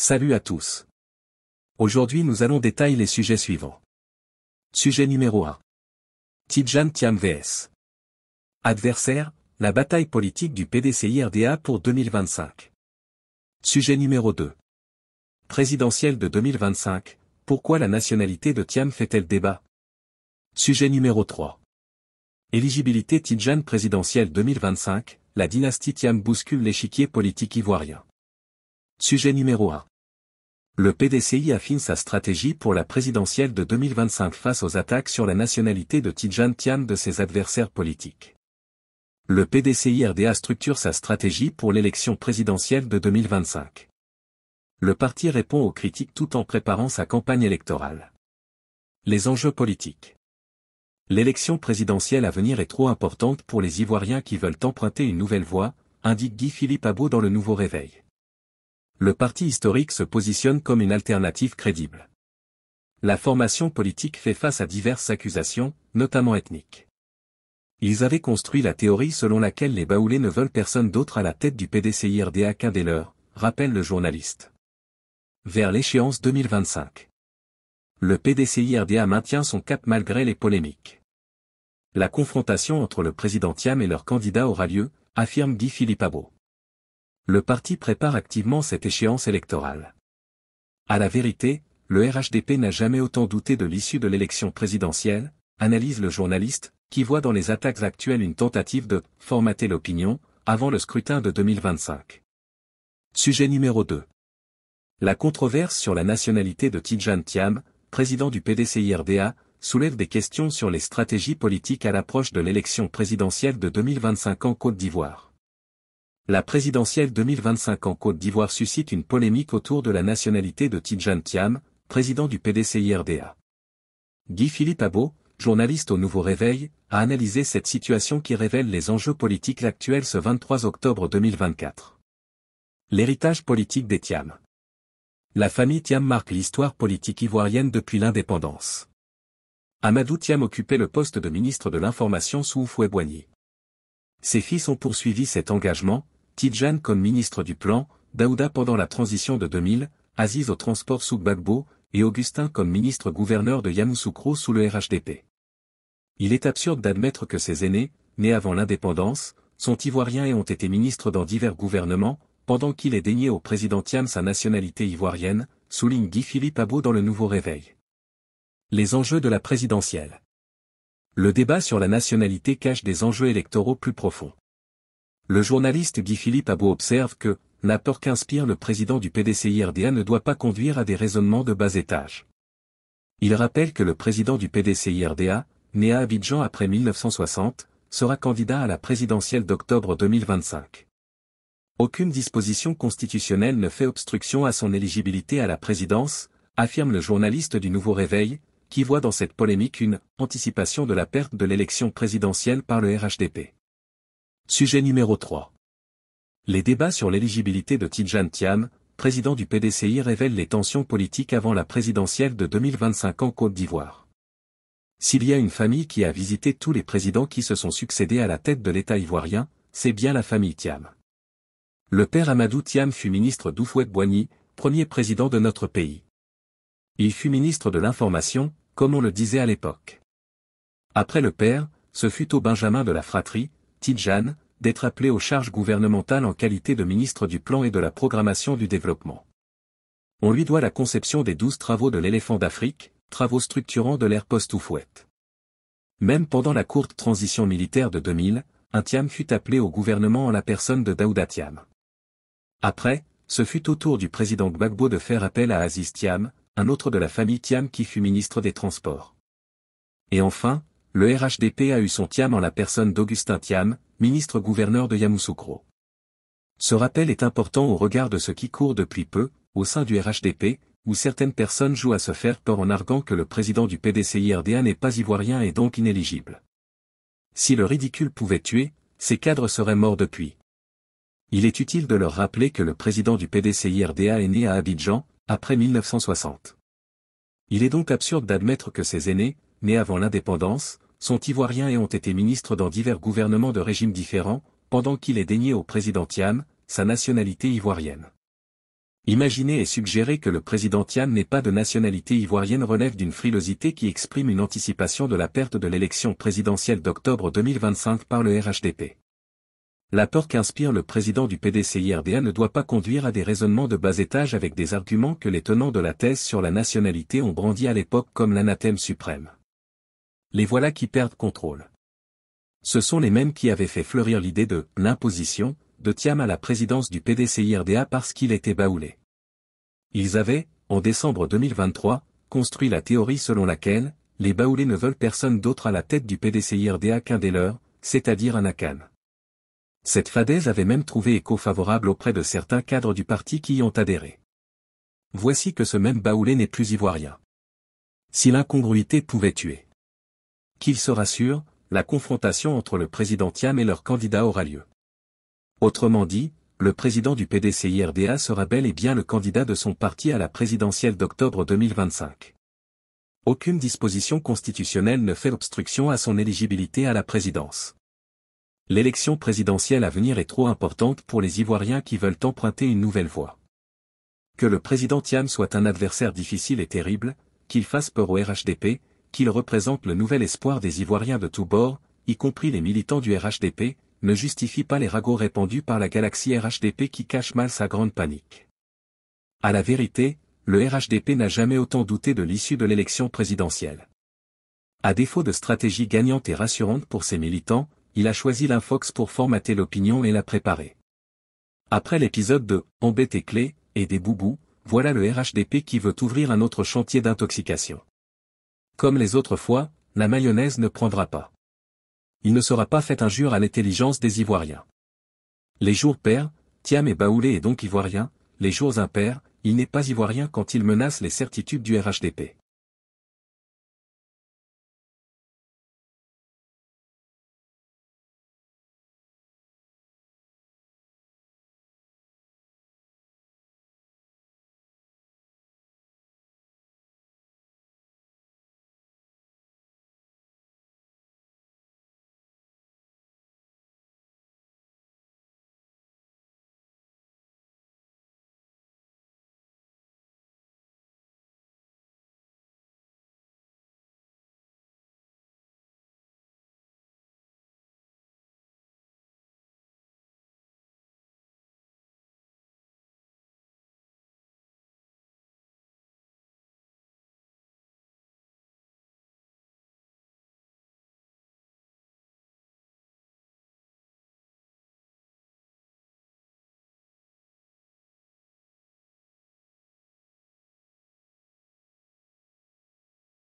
Salut à tous. Aujourd'hui nous allons détailler les sujets suivants. Sujet numéro 1. Tidjan Tiam vs. Adversaire, la bataille politique du PDCI-RDA pour 2025. Sujet numéro 2. Présidentiel de 2025, pourquoi la nationalité de Tiam fait-elle débat Sujet numéro 3. Éligibilité Tidjan présidentielle 2025, la dynastie Tiam bouscule l'échiquier politique ivoirien. Sujet numéro 1 le PDCI affine sa stratégie pour la présidentielle de 2025 face aux attaques sur la nationalité de Tidjane Tian de ses adversaires politiques. Le PDCI RDA structure sa stratégie pour l'élection présidentielle de 2025. Le parti répond aux critiques tout en préparant sa campagne électorale. Les enjeux politiques. L'élection présidentielle à venir est trop importante pour les Ivoiriens qui veulent emprunter une nouvelle voie, indique Guy Philippe Abbot dans le Nouveau Réveil le parti historique se positionne comme une alternative crédible. La formation politique fait face à diverses accusations, notamment ethniques. Ils avaient construit la théorie selon laquelle les Baoulés ne veulent personne d'autre à la tête du PDCI RDA qu'un des leurs, rappelle le journaliste. Vers l'échéance 2025. Le PDCI RDA maintient son cap malgré les polémiques. La confrontation entre le président Tiam et leur candidat aura lieu, affirme Guy Philippe Abo le parti prépare activement cette échéance électorale. À la vérité, le RHDP n'a jamais autant douté de l'issue de l'élection présidentielle, analyse le journaliste, qui voit dans les attaques actuelles une tentative de « formater l'opinion » avant le scrutin de 2025. Sujet numéro 2. La controverse sur la nationalité de Tidjane Thiam, président du PDCIRDA, soulève des questions sur les stratégies politiques à l'approche de l'élection présidentielle de 2025 en Côte d'Ivoire. La présidentielle 2025 en Côte d'Ivoire suscite une polémique autour de la nationalité de Tidjane Thiam, président du PDCIRDA. Guy-Philippe Abo, journaliste au Nouveau Réveil, a analysé cette situation qui révèle les enjeux politiques actuels ce 23 octobre 2024. L'héritage politique des Thiam. La famille Thiam marque l'histoire politique ivoirienne depuis l'indépendance. Amadou Thiam occupait le poste de ministre de l'Information sous Fouet-Boigny. Ses fils ont poursuivi cet engagement, Tidjane comme ministre du Plan, Daouda pendant la transition de 2000, Aziz au transport sous Gbagbo, et Augustin comme ministre-gouverneur de Yamoussoukro sous le RHDP. Il est absurde d'admettre que ses aînés, nés avant l'indépendance, sont ivoiriens et ont été ministres dans divers gouvernements, pendant qu'il est dénié au président Tiam sa nationalité ivoirienne, souligne Guy Philippe Abo dans le Nouveau Réveil. Les enjeux de la présidentielle. Le débat sur la nationalité cache des enjeux électoraux plus profonds. Le journaliste Guy Philippe Abou observe que, l'apport qu'inspire le président du PDCI RDA ne doit pas conduire à des raisonnements de bas étage. Il rappelle que le président du pdc RDA, né à Abidjan après 1960, sera candidat à la présidentielle d'octobre 2025. Aucune disposition constitutionnelle ne fait obstruction à son éligibilité à la présidence, affirme le journaliste du Nouveau Réveil, qui voit dans cette polémique une anticipation de la perte de l'élection présidentielle par le RHDP. Sujet numéro 3. Les débats sur l'éligibilité de Tidjane Thiam, président du PDCI révèlent les tensions politiques avant la présidentielle de 2025 en Côte d'Ivoire. S'il y a une famille qui a visité tous les présidents qui se sont succédés à la tête de l'État ivoirien, c'est bien la famille Thiam. Le père Amadou Thiam fut ministre d'Oufouet boigny premier président de notre pays. Il fut ministre de l'Information, comme on le disait à l'époque. Après le père, ce fut au Benjamin de la fratrie, Tidjane, d'être appelé aux charges gouvernementales en qualité de ministre du Plan et de la Programmation du Développement. On lui doit la conception des douze travaux de l'éléphant d'Afrique, travaux structurants de l'ère post-Oufouette. Même pendant la courte transition militaire de 2000, un Thiam fut appelé au gouvernement en la personne de Daouda Thiam. Après, ce fut au tour du président Gbagbo de faire appel à Aziz Thiam, un autre de la famille Thiam qui fut ministre des Transports. Et enfin, le RHDP a eu son tiam en la personne d'Augustin Tiam, ministre-gouverneur de Yamoussoukro. Ce rappel est important au regard de ce qui court depuis peu, au sein du RHDP, où certaines personnes jouent à se faire peur en arguant que le président du PDCI RDA n'est pas ivoirien et donc inéligible. Si le ridicule pouvait tuer, ces cadres seraient morts depuis. Il est utile de leur rappeler que le président du pdc RDA est né à Abidjan, après 1960. Il est donc absurde d'admettre que ses aînés, nés avant l'indépendance, sont ivoiriens et ont été ministres dans divers gouvernements de régimes différents, pendant qu'il est dénié au président Tian, sa nationalité ivoirienne. Imaginer et suggérer que le président Tian n'est pas de nationalité ivoirienne relève d'une frilosité qui exprime une anticipation de la perte de l'élection présidentielle d'octobre 2025 par le RHDP. La peur qu'inspire le président du PDC-IRDA ne doit pas conduire à des raisonnements de bas étage avec des arguments que les tenants de la thèse sur la nationalité ont brandi à l'époque comme l'anathème suprême. Les voilà qui perdent contrôle. Ce sont les mêmes qui avaient fait fleurir l'idée de « l'imposition » de Tiam à la présidence du PDCIRDA parce qu'il était baoulé. Ils avaient, en décembre 2023, construit la théorie selon laquelle, les baoulés ne veulent personne d'autre à la tête du PDCIRDA qu'un des leurs, c'est-à-dire un Akan. Cette fadaise avait même trouvé écho favorable auprès de certains cadres du parti qui y ont adhéré. Voici que ce même baoulé n'est plus ivoirien. Si l'incongruité pouvait tuer qu'il se rassure, la confrontation entre le président Tiam et leur candidat aura lieu. Autrement dit, le président du PDCIRDA sera bel et bien le candidat de son parti à la présidentielle d'octobre 2025. Aucune disposition constitutionnelle ne fait obstruction à son éligibilité à la présidence. L'élection présidentielle à venir est trop importante pour les Ivoiriens qui veulent emprunter une nouvelle voie. Que le président Tiam soit un adversaire difficile et terrible, qu'il fasse peur au RHDP, qu'il représente le nouvel espoir des Ivoiriens de tous bords, y compris les militants du RHDP, ne justifie pas les ragots répandus par la galaxie RHDP qui cache mal sa grande panique. À la vérité, le RHDP n'a jamais autant douté de l'issue de l'élection présidentielle. À défaut de stratégie gagnante et rassurante pour ses militants, il a choisi l'Infox pour formater l'opinion et la préparer. Après l'épisode de « Embête clé » et des boubous, voilà le RHDP qui veut ouvrir un autre chantier d'intoxication comme les autres fois, la mayonnaise ne prendra pas. Il ne sera pas fait injure à l'intelligence des Ivoiriens. Les jours pairs, Tiam et Baoulé est donc ivoirien, les jours impairs, il n'est pas ivoirien quand il menace les certitudes du RHDP.